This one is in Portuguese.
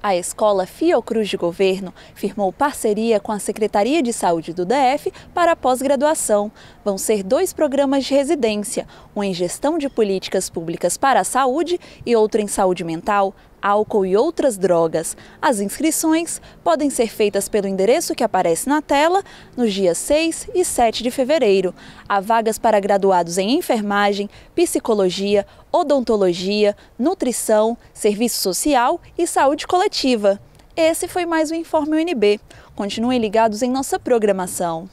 A escola Fiocruz de Governo firmou parceria com a Secretaria de Saúde do DF para a pós-graduação. Vão ser dois programas de residência, um em Gestão de Políticas Públicas para a Saúde e outro em Saúde Mental, álcool e outras drogas. As inscrições podem ser feitas pelo endereço que aparece na tela nos dias 6 e 7 de fevereiro. Há vagas para graduados em enfermagem, psicologia, odontologia, nutrição, serviço social e saúde coletiva. Esse foi mais o Informe UNB. Continuem ligados em nossa programação.